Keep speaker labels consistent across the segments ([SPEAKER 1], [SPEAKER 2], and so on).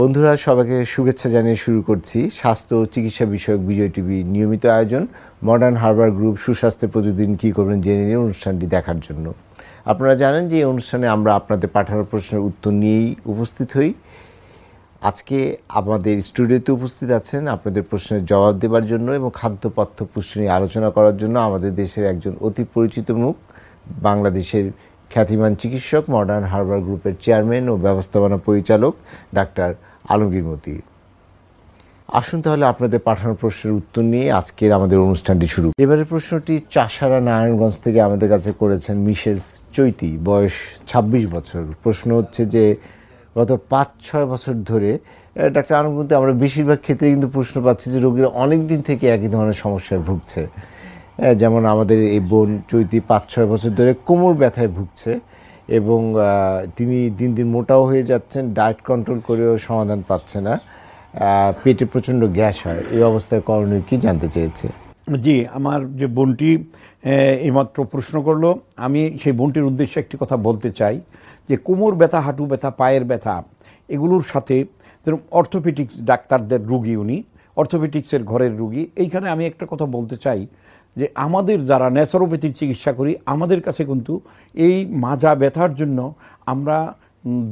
[SPEAKER 1] বন্ধুরা সবাইকে শুভেচ্ছা জানিয়ে শুরু করছি স্বাস্থ্য ও চিকিৎসা বিষয়ক বিজয় টিভি নিয়মিত আয়োজন মডার্ন হারবার গ্রুপ সুস্বাস্থ্যের প্রতিদিন কী করবেন জেনে নিয়ে অনুষ্ঠানটি দেখার জন্য আপনারা জানেন যে এই অনুষ্ঠানে আমরা আপনাদের পাঠানোর প্রশ্নের উত্তর নিয়েই উপস্থিত হই আজকে আমাদের স্টুডিওতে উপস্থিত আছেন আপনাদের প্রশ্নের জবাব দেবার জন্য এবং খাদ্য পথ্য পুষ্টি নিয়ে আলোচনা করার জন্য আমাদের দেশের একজন অতি পরিচিত মুখ বাংলাদেশের খ্যাতিমান চিকিৎসক মডার্ন হারবার গ্রুপের চেয়ারম্যান ও ব্যবস্থাপনা পরিচালক ডাক্তার আলমগীর মতি আসুন তাহলে আপনাদের পাঠানো প্রশ্নের উত্তর নিয়ে আজকের আমাদের অনুষ্ঠানটি শুরু এবারের প্রশ্নটি চাষারা নারায়ণগঞ্জ থেকে আমাদের কাছে করেছেন মিসেস চৈতি বয়স ২৬ বছর প্রশ্ন হচ্ছে যে গত পাঁচ ছয় বছর ধরে ডাক্তার আনন্দ আমরা বেশিরভাগ ক্ষেত্রে কিন্তু প্রশ্ন পাচ্ছি যে রোগীরা অনেক দিন থেকে একই ধরনের সমস্যায় ভুগছে যেমন আমাদের এই বোন চৈতি পাঁচ ছয় বছর ধরে কোমর ব্যথায় ভুগছে এবং তিনি দিন দিন মোটাও হয়ে যাচ্ছেন ডায়েট কন্ট্রোল করেও সমাধান পাচ্ছে না পেটে প্রচণ্ড গ্যাস হয় এই অবস্থায় করণীয় কি জানতে চেয়েছে
[SPEAKER 2] জি আমার যে বোনটি এইমাত্র প্রশ্ন করলো আমি সেই বোনটির উদ্দেশ্যে একটি কথা বলতে চাই যে কোমর ব্যথা হাঁটু ব্যথা পায়ের ব্যথা এগুলোর সাথে যেরকম অর্থোপেটিক্স ডাক্তারদের রুগী উনি অর্থোপেটিক্সের ঘরের রুগী এইখানে আমি একটা কথা বলতে চাই যে আমাদের যারা ন্যাচারোপ্যাথিক চিকিৎসা করি আমাদের কাছে কিন্তু এই মাজা ব্যথার জন্য আমরা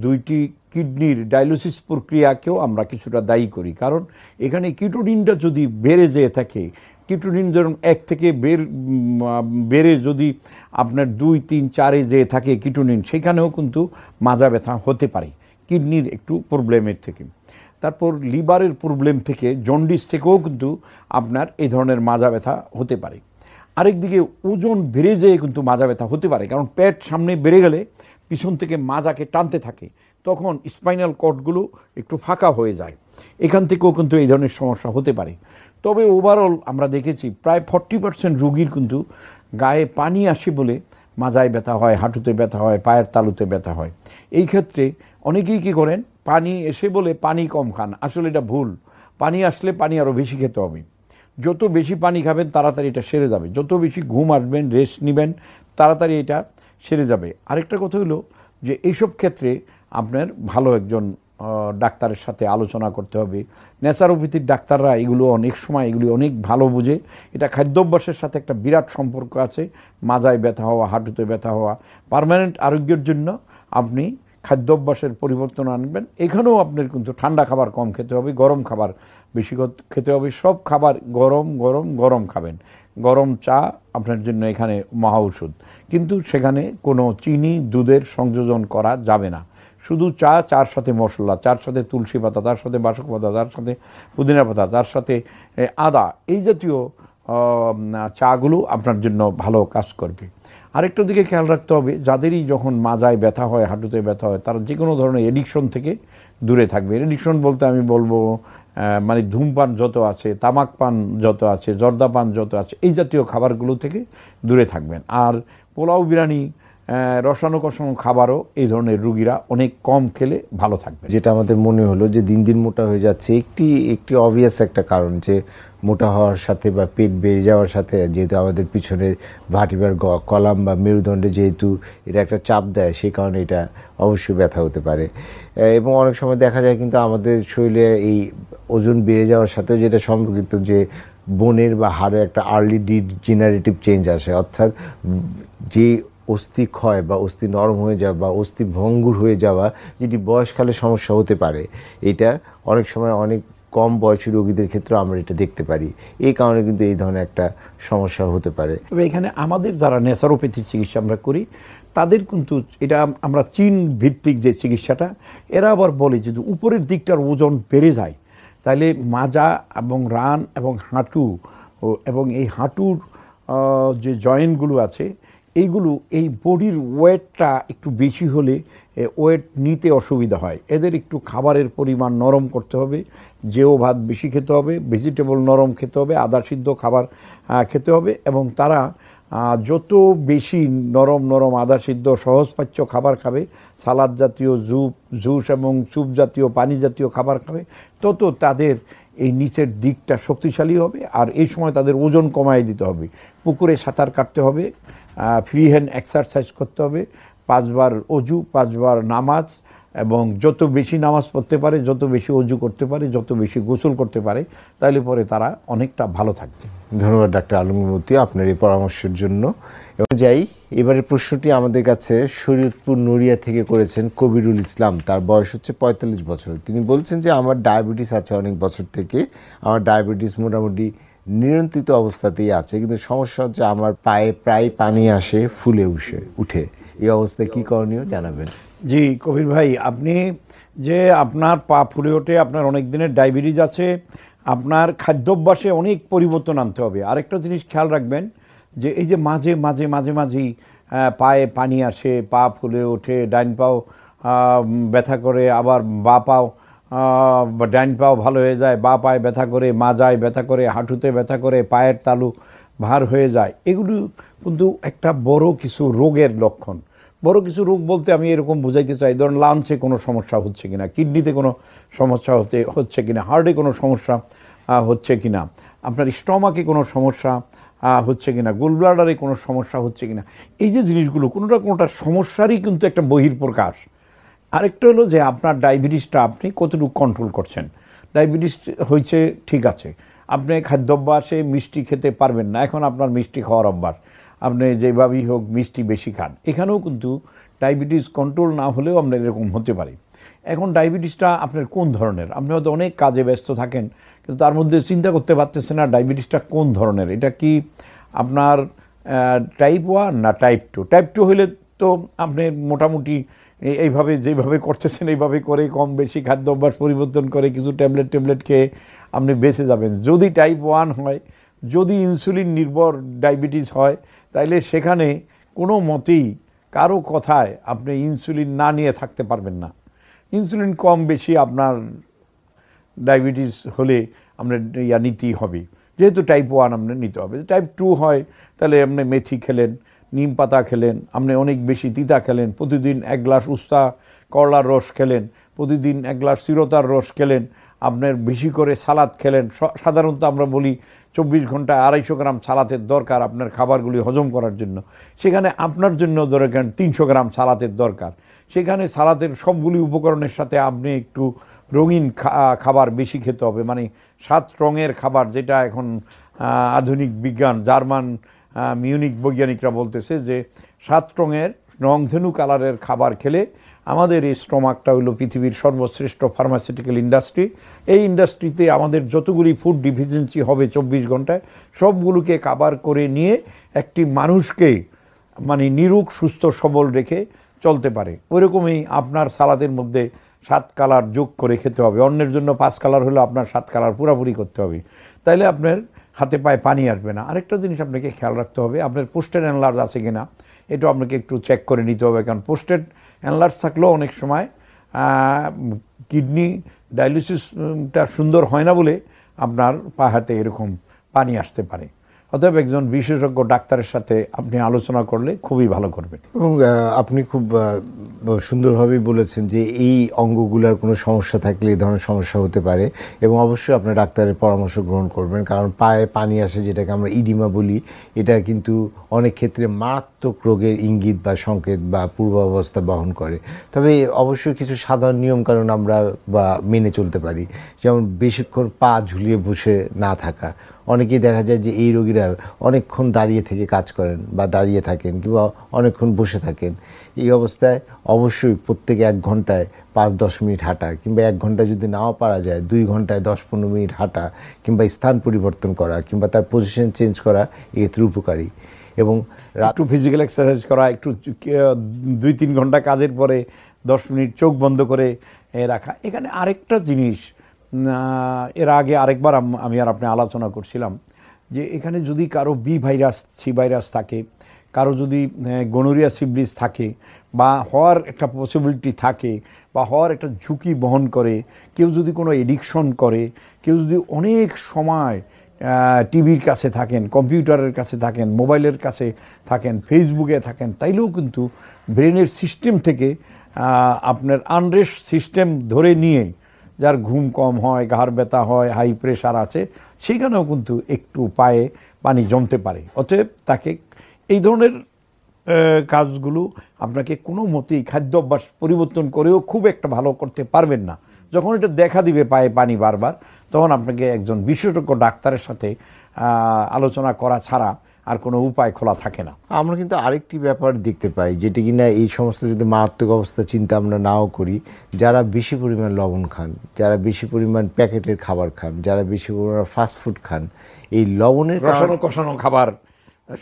[SPEAKER 2] দুইটি কিডনির ডায়ালিসিস প্রক্রিয়াকেও আমরা কিছুটা দায়ী করি কারণ এখানে কিটোডিনটা যদি বেড়ে যেয়ে থাকে কিটোডিন যেরকম এক থেকে বের বেড়ে যদি আপনার দুই তিন চারে যেয়ে থাকে কিটোডিন সেখানেও কিন্তু মাজা ব্যথা হতে পারে কিডনির একটু প্রবলেমের থেকে তারপর লিভারের প্রবলেম থেকে জন্ডিস থেকেও কিন্তু আপনার এই ধরনের মাজা ব্যথা হতে পারে আরেকদিকে ওজন বেড়ে যেয়ে কিন্তু মাজা ব্যথা হতে পারে কারণ পেট সামনে বেড়ে গেলে পিছন থেকে মাজাকে টানতে থাকে তখন স্পাইনাল কর্ডগুলো একটু ফাঁকা হয়ে যায় এখান থেকেও কিন্তু এই ধরনের সমস্যা হতে পারে তবে ওভারঅল আমরা দেখেছি প্রায় ফর্টি পার্সেন্ট রুগীর কিন্তু গায়ে পানি আসে বলে মাজায় ব্যথা হয় হাঁটুতে ব্যথা হয় পায়ের তালুতে ব্যথা হয় এই ক্ষেত্রে অনেকেই কি করেন পানি এসে বলে পানি কম খান আসলে এটা ভুল পানি আসলে পানি আরও বেশি খেতে হবে যত বেশি পানি খাবেন তাড়াতাড়ি এটা সেরে যাবে যত বেশি ঘুম আসবেন রেস্ট নেবেন তাড়াতাড়ি এটা সেরে যাবে আরেকটা কথা হলো যে এইসব ক্ষেত্রে আপনার ভালো একজন ডাক্তারের সাথে আলোচনা করতে হবে ন্যাচারোপ্যাথির ডাক্তাররা এগুলো অনেক সময় এগুলি অনেক ভালো বোঝে এটা খাদ্যাভ্যাসের সাথে একটা বিরাট সম্পর্ক আছে মাজায় ব্যথা হওয়া হাঁটুতে ব্যথা হওয়া পারমানেন্ট আরোগ্যের জন্য আপনি খাদ্যাভ্যাসের পরিবর্তন আনবেন এখানেও আপনার কিন্তু ঠান্ডা খাবার কম খেতে হবে গরম খাবার বেশি খেতে হবে সব খাবার গরম গরম গরম খাবেন গরম চা আপনার জন্য এখানে মহা ওষুধ কিন্তু সেখানে কোনো চিনি দুধের সংযোজন করা যাবে না শুধু চা চার সাথে মশলা চার সাথে তুলসী পাতা তার সাথে বাসক পাতা তার সাথে পুদিনা পাতা তার সাথে আদা এই জাতীয় চাগুলো আপনার জন্য ভালো কাজ করবে আরেকটা দিকে খেয়াল রাখতে হবে যাদেরই যখন মাজায় ব্যথা হয় হাঁটুতে ব্যথা হয় তারা যে কোনো ধরনের এডিকশন থেকে দূরে থাকবে এডিকশন বলতে আমি বলবো মানে ধূমপান যত আছে তামাক পান যত আছে জর্দা পান যত আছে এই জাতীয় খাবারগুলো থেকে দূরে থাকবেন আর পোলাও বিরিয়ানি রসানুকষণ খাবারও এই ধরনের রুগীরা অনেক কম
[SPEAKER 1] খেলে ভালো থাকবে যেটা আমাদের মনে হলো যে দিন দিন মোটা হয়ে যাচ্ছে একটি একটি অবভিয়াস একটা কারণ যে মোটা হওয়ার সাথে বা পেট বেড়ে যাওয়ার সাথে যেহেতু আমাদের পিছনের ভাটিবার কলাম বা মেরুদণ্ডে যেহেতু এটা একটা চাপ দেয় সে কারণে এটা অবশ্যই ব্যথা হতে পারে এবং অনেক সময় দেখা যায় কিন্তু আমাদের শরীরে এই ওজন বেড়ে যাওয়ার সাথেও যেটা সম্পর্কিত যে বনের বা হাড়ে একটা আর্লি জেনারেটিভ চেঞ্জ আসে অর্থাৎ যে অস্থি ক্ষয় বা অস্থি নরম হয়ে যাওয়া বা অস্থি ভঙ্গুর হয়ে যাওয়া যেটি বয়সকালে সমস্যা হতে পারে এটা অনেক সময় অনেক কম বয়সী রোগীদের ক্ষেত্রে আমরা এটা দেখতে পারি এই কারণে কিন্তু এই ধরনের একটা সমস্যা হতে পারে
[SPEAKER 2] এখানে আমাদের যারা নেচারোপ্যাথির চিকিৎসা আমরা করি তাদের কিন্তু এটা আমরা চীন ভিত্তিক যে চিকিৎসাটা এরা আবার বলে যদি উপরের দিকটার ওজন বেড়ে যায় তাহলে মাজা এবং রান এবং হাঁটু এবং এই হাঁটুর যে জয়েন্টগুলো আছে এইগুলো এই বডির ওয়েটটা একটু বেশি হলে ওয়েট নিতে অসুবিধা হয় এদের একটু খাবারের পরিমাণ নরম করতে হবে যেও ভাত বেশি খেতে হবে ভেজিটেবল নরম খেতে হবে আদা সিদ্ধ খাবার খেতে হবে এবং তারা যত বেশি নরম নরম আদা সিদ্ধ সহজপাচ্য খাবার খাবে সালাদ জাতীয় জুপ জুস এবং চুপ জাতীয় পানি জাতীয় খাবার খাবে তত তাদের এই নিচের দিকটা শক্তিশালী হবে আর এই সময় তাদের ওজন কমায় দিতে হবে পুকুরে সাঁতার কাটতে হবে ফ্রি হ্যান্ড এক্সারসাইজ করতে হবে পাঁচবার অজু পাঁচবার নামাজ এবং যত বেশি নামাজ পড়তে পারে যত বেশি অজু করতে পারে যত বেশি গোসল করতে পারে তাহলে
[SPEAKER 1] পরে তারা অনেকটা ভালো থাকবে ধন্যবাদ ডাক্তার আলমুল মতি আপনার এই পরামর্শের জন্য এবং যাই এবারের প্রশ্নটি আমাদের কাছে শরীরপুর নড়িয়া থেকে করেছেন কবিরুল ইসলাম তার বয়স হচ্ছে পঁয়তাল্লিশ বছর তিনি বলছেন যে আমার ডায়াবেটিস আছে অনেক বছর থেকে আমার ডায়াবেটিস মোটামুটি নিয়ন্ত্রিত অবস্থাতেই আছে কিন্তু সমস্যা হচ্ছে আমার পায়ে প্রায় পানি আসে ফুলে উঠে উঠে এই অবস্থায় কী করণীয় জানাবেন জি কবির ভাই
[SPEAKER 2] আপনি যে আপনার পা ফুলে ওঠে আপনার অনেক দিনের ডায়াবেটিস আছে আপনার খাদ্যাভ্যাসে অনেক পরিবর্তন আনতে হবে আরেকটা জিনিস খেয়াল রাখবেন যে এই যে মাঝে মাঝে মাঝে মাঝেই পায়ে পানি আসে পা ফুলে ওঠে ডাইন পাও ব্যথা করে আবার বা পাও ডাইন পাও ভালো হয়ে যায় বা পায়ে ব্যথা করে মাজায় ব্যথা করে হাঁটুতে ব্যথা করে পায়ের তালু ভার হয়ে যায় এগুলো কিন্তু একটা বড় কিছু রোগের লক্ষণ বড় কিছু রোগ বলতে আমি এরকম বোঝাইতে চাই ধরুন লাঞ্চে কোনো সমস্যা হচ্ছে কি না কিডনিতে কোনো সমস্যা হতে হচ্ছে কি না হার্টে কোনো সমস্যা হচ্ছে কি না আপনার স্টমাকে কোনো সমস্যা হচ্ছে কি না ব্লাডারে কোনো সমস্যা হচ্ছে কি না এই যে জিনিসগুলো কোনোটা কোনোটা সমস্যারই কিন্তু একটা বহির প্রকাশ আরেকটা হলো যে আপনার ডায়াবেটিসটা আপনি কতটুকু কন্ট্রোল করছেন ডায়াবেটিস হয়েছে ঠিক আছে আপনি খাদ্যাভ্যাসে মিষ্টি খেতে পারবেন না এখন আপনার মিষ্টি খাওয়ার অভ্যাস আপনি যেভাবেই হোক মিষ্টি বেশি খান এখানেও কিন্তু ডায়াবেটিস কন্ট্রোল না হলেও আপনার এরকম হতে পারে এখন ডায়াবেটিসটা আপনার কোন ধরনের আপনি হয়তো অনেক কাজে ব্যস্ত থাকেন কিন্তু তার মধ্যে চিন্তা করতে পারতেছেন না ডায়াবেটিসটা কোন ধরনের এটা কি আপনার টাইপ ওয়ান না টাইপ টু টাইপ টু হলে তো আপনি মোটামুটি এইভাবে যেভাবে করতেছেন এইভাবে করে কম বেশি খাদ্য অভ্যাস পরিবর্তন করে কিছু ট্যাবলেট ট্যাবলেট খেয়ে আপনি বেঁচে যাবেন যদি টাইপ ওয়ান হয় যদি ইনসুলিন নির্ভর ডায়াবেটিস হয় তাইলে সেখানে কোনো মতেই কারো কথায় আপনি ইনসুলিন না নিয়ে থাকতে পারবেন না ইনসুলিন কম বেশি আপনার ডায়াবেটিস হলে আপনার ইয়া নিতেই হবে যেহেতু টাইপ ওয়ান আপনার নিতে হবে টাইপ টু হয় তাহলে আপনি মেথি খেলেন নিম পাতা খেলেন আপনি অনেক বেশি তিতা খেলেন প্রতিদিন এক গ্লাস উস্তা করলার রস খেলেন প্রতিদিন এক গ্লাস চিরতার রস খেলেন আপনার বেশি করে সালাদ খেলেন সাধারণত আমরা বলি চব্বিশ ঘন্টা আড়াইশো গ্রাম সালাতের দরকার আপনার খাবারগুলি হজম করার জন্য সেখানে আপনার জন্য ধরে কেন তিনশো গ্রাম সালাতের দরকার সেখানে সালাতের সবগুলি উপকরণের সাথে আপনি একটু রঙিন খাবার বেশি খেতে হবে মানে সাত রঙের খাবার যেটা এখন আধুনিক বিজ্ঞান জার্মান মিউনিক বৈজ্ঞানিকরা বলতেছে যে সাত রঙের রংধেনু কালারের খাবার খেলে আমাদের এই স্টমাকটা হলো পৃথিবীর সর্বশ্রেষ্ঠ ফার্মাসিউটিক্যাল ইন্ডাস্ট্রি এই ইন্ডাস্ট্রিতে আমাদের যতগুলি ফুড ডিফিসিয়েন্সি হবে চব্বিশ ঘন্টায় সবগুলোকে কাবার করে নিয়ে একটি মানুষকে মানে নিরুক সুস্থ সবল রেখে চলতে পারে ওইরকমই আপনার সালাদের মধ্যে সাত কালার যোগ করে খেতে হবে অন্যের জন্য পাঁচ কালার হলে আপনার সাত কালার পুরাপুরি করতে হবে তাইলে আপনার হাতে পায়ে পানি আসবে না আরেকটা জিনিস আপনাকে খেয়াল রাখতে হবে আপনার পোস্টেড অ্যানলার্জ আছে কিনা এটাও আপনাকে একটু চেক করে নিতে হবে কারণ পোস্টেড অ্যানলার্স থাকলেও অনেক সময় কিডনি ডায়ালিসিসটা সুন্দর হয় না বলে আপনার পা হাতে এরকম পানি আসতে পারে অতএব একজন বিশেষজ্ঞ ডাক্তারের সাথে আপনি আলোচনা করলে খুবই ভালো করবেন
[SPEAKER 1] এবং আপনি খুব সুন্দরভাবেই বলেছেন যে এই অঙ্গগুলোর কোনো সমস্যা থাকলে এই ধরনের সমস্যা হতে পারে এবং অবশ্যই আপনার ডাক্তারের পরামর্শ গ্রহণ করবেন কারণ পায়ে পানি আসে যেটাকে আমরা ইডিমা বলি এটা কিন্তু অনেক ক্ষেত্রে মারাত্মক মারাত্মক রোগের ইঙ্গিত বা সংকেত বা পূর্বাবস্থা বহন করে তবে অবশ্যই কিছু সাধারণ নিয়মকানুন আমরা বা মেনে চলতে পারি যেমন বেশিক্ষণ পা ঝুলিয়ে বসে না থাকা অনেকেই দেখা যায় যে এই রোগীরা অনেকক্ষণ দাঁড়িয়ে থেকে কাজ করেন বা দাঁড়িয়ে থাকেন কিংবা অনেকক্ষণ বসে থাকেন এই অবস্থায় অবশ্যই প্রত্যেকে এক ঘন্টায় পাঁচ দশ মিনিট হাঁটা কিংবা এক ঘন্টায় যদি নাও পারা যায় দুই ঘন্টায় দশ পনেরো মিনিট হাঁটা কিংবা স্থান পরিবর্তন করা কিংবা তার পজিশন চেঞ্জ করা এক্ষেত্রে উপকারী এবং একটু
[SPEAKER 2] ফিজিক্যাল এক্সারসাইজ করা একটু দুই তিন ঘন্টা কাজের পরে দশ মিনিট চোখ বন্ধ করে রাখা এখানে আরেকটা জিনিস এর আগে আরেকবার আমি আর আপনি আলোচনা করছিলাম যে এখানে যদি কারো বি ভাইরাস সি ভাইরাস থাকে কারো যদি গনোরিয়া সিবলিস থাকে বা হওয়ার একটা পসিবিলিটি থাকে বা হওয়ার একটা ঝুঁকি বহন করে কেউ যদি কোনো এডিকশন করে কেউ যদি অনেক সময় টিভির কাছে থাকেন কম্পিউটারের কাছে থাকেন মোবাইলের কাছে থাকেন ফেসবুকে থাকেন তাইলেও কিন্তু ব্রেনের সিস্টেম থেকে আপনার আনরেস সিস্টেম ধরে নিয়ে যার ঘুম কম হয় ঘাড় ব্যথা হয় হাই প্রেশার আছে সেখানেও কিন্তু একটু পায়ে পানি জমতে পারে অতএব তাকে এই ধরনের কাজগুলো আপনাকে কোনো মতেই খাদ্য অভ্যাস পরিবর্তন করেও খুব একটা ভালো করতে পারবেন না যখন এটা দেখা দিবে পায়ে পানি বারবার তখন আপনাকে একজন বিশেষজ্ঞ ডাক্তারের সাথে আলোচনা করা ছাড়া আর কোনো উপায় খোলা থাকে না
[SPEAKER 1] আমরা কিন্তু আরেকটি ব্যাপার দেখতে পাই যেটি কিনা এই সমস্ত যদি মারাত্মক অবস্থা চিন্তা আমরা নাও করি যারা বেশি পরিমাণ লবণ খান যারা বেশি পরিমাণ প্যাকেটের খাবার খান যারা বেশি পরিমাণ ফাস্টফুড খান এই লবণের কষানো
[SPEAKER 2] কষানো খাবার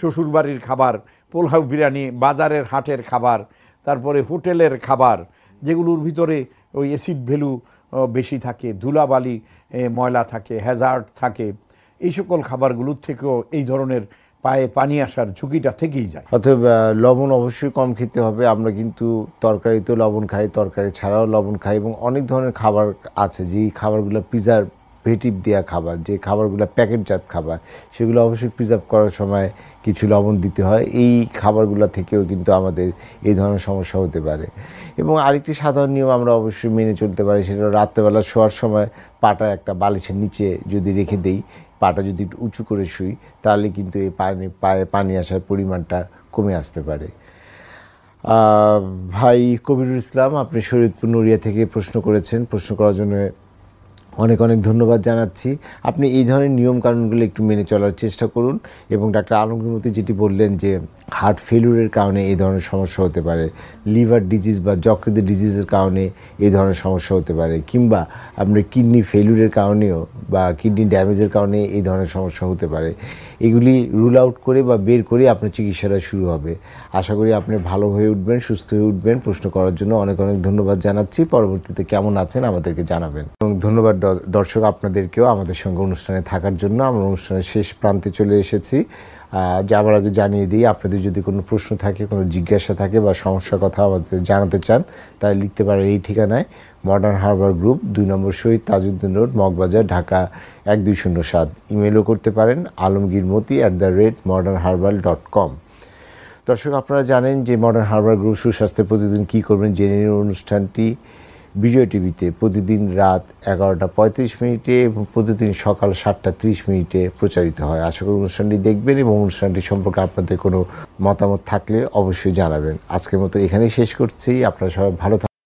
[SPEAKER 2] শ্বশুরবাড়ির খাবার পোলাও বিরিয়ানি বাজারের হাটের খাবার তারপরে হোটেলের খাবার যেগুলোর ভিতরে ওই অ্যাসিড ভ্যালু বেশি থাকে ধুলাবালি ময়লা থাকে হ্যাজার্ড থাকে এই সকল খাবারগুলোর থেকেও এই ধরনের পায়ে পানি আসার ঝুঁকিটা থেকেই যায়
[SPEAKER 1] অতএব লবণ অবশ্যই কম খেতে হবে আমরা কিন্তু তরকারিতেও লবণ খাই তরকারি ছাড়াও লবণ খাই এবং অনেক ধরনের খাবার আছে যেই খাবারগুলো প্রিজার্ভ ভেটিভ দেওয়া খাবার যে খাবারগুলো প্যাকেটজাত খাবার সেগুলো অবশ্যই প্রিজার্ভ করার সময় কিছু লবণ দিতে হয় এই খাবারগুলো থেকেও কিন্তু আমাদের এই ধরনের সমস্যা হতে পারে এবং আরেকটি সাধারণ নিয়ম আমরা অবশ্যই মেনে চলতে পারি সেটা রাত্রেবেলা শোয়ার সময় পাটা একটা বালিশের নিচে যদি রেখে দেই পাটা যদি একটু উঁচু করে শুই তাহলে কিন্তু এই পানি পায়ে পানি আসার পরিমাণটা কমে আসতে পারে ভাই কবিরুল ইসলাম আপনি শরীয়তপুর নড়িয়া থেকে প্রশ্ন করেছেন প্রশ্ন করার জন্য অনেক অনেক ধন্যবাদ জানাচ্ছি আপনি এই ধরনের নিয়মকানুনগুলো একটু মেনে চলার চেষ্টা করুন এবং ডাক্তার আলমগীরমতি যেটি বললেন যে হার্ট ফেলিউরের কারণে এই ধরনের সমস্যা হতে পারে লিভার ডিজিজ বা যকৃতের ডিজিজের কারণে এই ধরনের সমস্যা হতে পারে কিংবা আপনার কিডনি ফেলিউরের কারণেও বা কিডনি ড্যামেজের কারণে এই ধরনের সমস্যা হতে পারে এগুলি রুল আউট করে বা বের করে আপনার চিকিৎসাটা শুরু হবে আশা করি আপনি ভালো হয়ে উঠবেন সুস্থ হয়ে উঠবেন প্রশ্ন করার জন্য অনেক অনেক ধন্যবাদ জানাচ্ছি পরবর্তীতে কেমন আছেন আমাদেরকে জানাবেন এবং ধন্যবাদ দর্শক আপনাদেরকেও আমাদের সঙ্গে অনুষ্ঠানে থাকার জন্য আমরা অনুষ্ঠানের শেষ প্রান্তে চলে এসেছি যাবার আগে জানিয়ে দিই আপনাদের যদি কোনো প্রশ্ন থাকে কোনো জিজ্ঞাসা থাকে বা সমস্যার কথা আমাদের জানাতে চান তাহলে লিখতে পারেন এই ঠিকানায় মডার্ন হারবার গ্রুপ দুই নম্বর শহীদ তাজউদ্দিন রোড মগবাজার ঢাকা এক দুই শূন্য সাত ইমেলও করতে পারেন Alamgir Moti at the rate modern herbal dot com দর্শক আপনারা জানেন যে মডার্ন হারবার গ্রুপ সুস্বাস্থ্যের প্রতিদিন কী করবেন জেনে নিন অনুষ্ঠানটি বিজয় টিভিতে প্রতিদিন রাত এগারোটা পঁয়ত্রিশ মিনিটে এবং প্রতিদিন সকাল সাতটা ত্রিশ মিনিটে প্রচারিত হয় আশা করি অনুষ্ঠানটি দেখবেন এবং অনুষ্ঠানটি সম্পর্কে আপনাদের কোনো মতামত থাকলে অবশ্যই জানাবেন আজকের মতো এখানেই শেষ করছি আপনারা সবাই ভালো